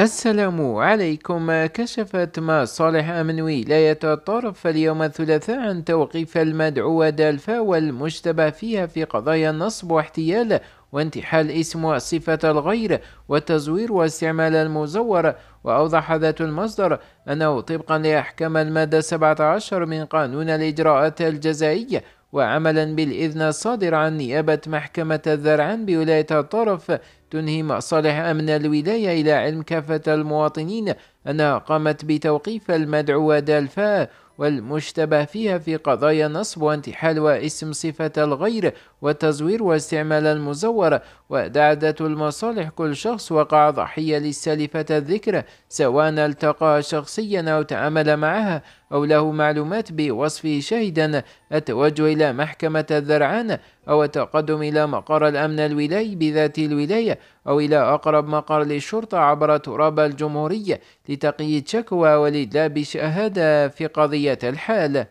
السلام عليكم كشفت ما صالح من ولاية الطرف اليوم الثلاثاء عن توقيف المدعوة دالفا والمشتبه فيها في قضايا النصب واحتيال وانتحال اسم وصفة الغير والتزوير واستعمال المزور وأوضح ذات المصدر أنه طبقا لأحكام المادة 17 من قانون الإجراءات الجزائية وعملا بالإذن الصادر عن نيابة محكمة الذرعان بولاية الطرف تنهي مصالح أمن الولاية إلى علم كافة المواطنين أنها قامت بتوقيف المدعوة دالفاء والمشتبه فيها في قضايا نصب وانتحال واسم صفة الغير والتزوير واستعمال المزور ودعدة المصالح كل شخص وقع ضحية للسالفة الذكر سواء التقاها شخصيا أو تعامل معها أو له معلومات بوصفه شاهدا التوجه إلى محكمة الذرعان أو التقدم إلى مقر الأمن الولاي بذات الولاية أو إلى أقرب مقر للشرطة عبر تراب الجمهورية لتقييد شكوى ولدلاب شهادة في قضية الحال